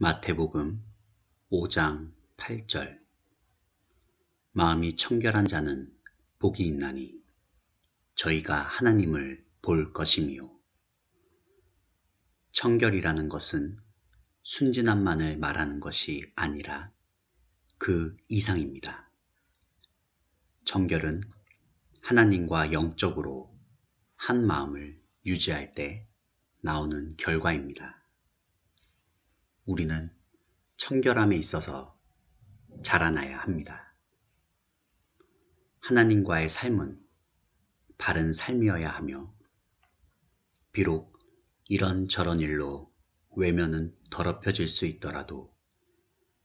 마태복음 5장 8절 마음이 청결한 자는 복이 있나니 저희가 하나님을 볼 것임이요. 청결이라는 것은 순진함만을 말하는 것이 아니라 그 이상입니다. 청결은 하나님과 영적으로 한 마음을 유지할 때 나오는 결과입니다. 우리는 청결함에 있어서 자라나야 합니다. 하나님과의 삶은 바른 삶이어야 하며, 비록 이런저런 일로 외면은 더럽혀질 수 있더라도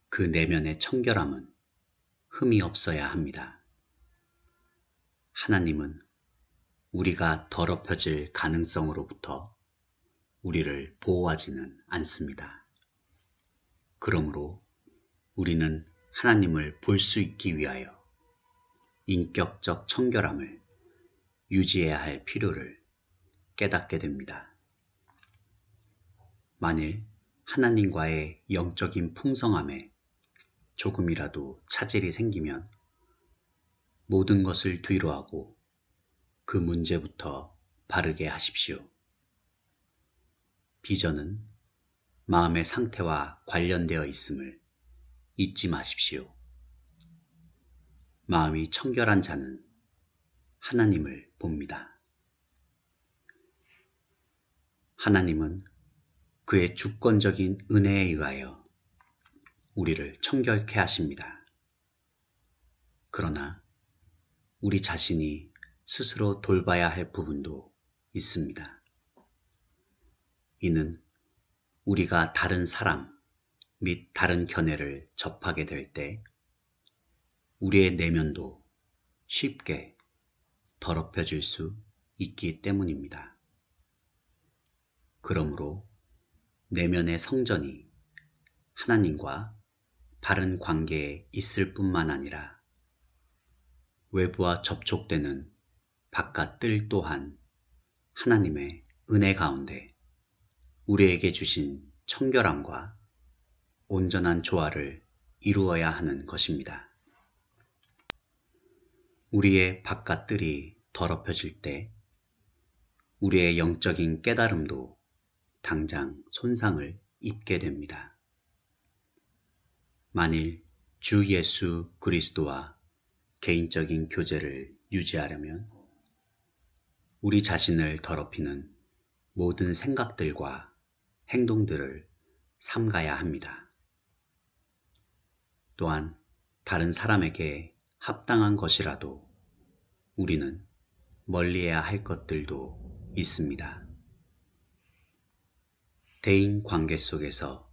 그 내면의 청결함은 흠이 없어야 합니다. 하나님은 우리가 더럽혀질 가능성으로부터 우리를 보호하지는 않습니다. 그러므로 우리는 하나님을 볼 수 있기 위하여 인격적 청결함을 유지해야 할 필요를 깨닫게 됩니다. 만일 하나님과의 영적인 풍성함에 조금이라도 차질이 생기면 모든 것을 뒤로하고 그 문제부터 바르게 하십시오. 비전은 마음의 상태와 관련되어 있음을 잊지 마십시오. 마음이 청결한 자는 하나님을 봅니다. 하나님은 그의 주권적인 은혜에 의하여 우리를 청결케 하십니다. 그러나 우리 자신이 스스로 돌봐야 할 부분도 있습니다. 이는 우리가 다른 사람 및 다른 견해를 접하게 될 때 우리의 내면도 쉽게 더럽혀질 수 있기 때문입니다. 그러므로 내면의 성전이 하나님과 바른 관계에 있을 뿐만 아니라 외부와 접촉되는 바깥들 또한 하나님의 은혜 가운데 우리에게 주신 청결함과 온전한 조화를 이루어야 하는 것입니다. 우리의 바깥들이 더럽혀질 때 우리의 영적인 깨달음도 당장 손상을 입게 됩니다. 만일 주 예수 그리스도와 개인적인 교제를 유지하려면 우리 자신을 더럽히는 모든 생각들과 행동들을 삼가야 합니다. 또한 다른 사람에게 합당한 것이라도 우리는 멀리해야 할 것들도 있습니다. 대인 관계 속에서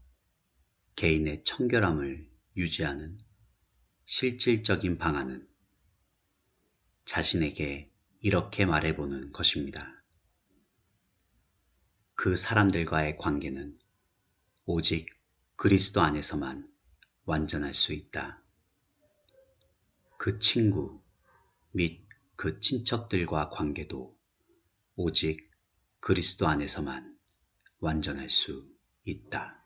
개인의 청결함을 유지하는 실질적인 방안은 자신에게 이렇게 말해보는 것입니다. 그 사람들과의 관계는 오직 그리스도 안에서만 완전할 수 있다. 그 친구 및 그 친척들과 관계도 오직 그리스도 안에서만 완전할 수 있다.